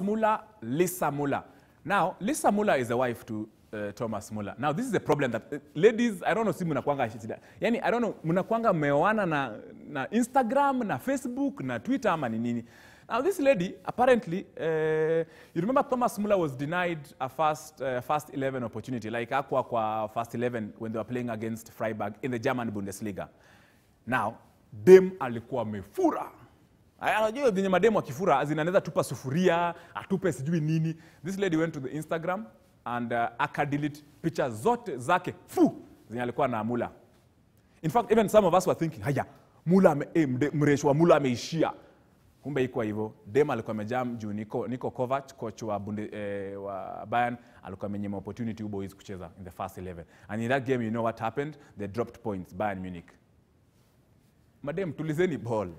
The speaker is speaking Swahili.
Mula, Lisa Mula. Now, Lisa Mula is a wife to uh, Thomas Mula. Now, this is a problem that uh, ladies, I don't know si munakwanga shida. Yaani, I don't know munakwanga mmeoana na na Instagram, na Facebook, na Twitter ama ni Now, this lady apparently, uh, you remember Thomas Mula was denied a first uh, first 11 opportunity, like aqua kwa first 11 when they were playing against Freiburg in the German Bundesliga. Now, dem alikuwa mefura. Anajua venye mademu akifura zinaneza tupa sufuria, atupe sijui nini. This lady went to the Instagram and uh, akadelete picha zote zake fu zenye alikuwa na Mula. In fact, even some of us were thinking, haya, Mula eh, wa Mula ameishia. Kumbe ikuwa hivyo, dem alikuwa amejaa juu Niko, Niko Kovac coach wa, bunde, eh, wa Bayern alikuwa amenyima opportunity boys kucheza in the first 11 and in that game you know what happened they dropped points Bayern Munich. Madem tulizeni ball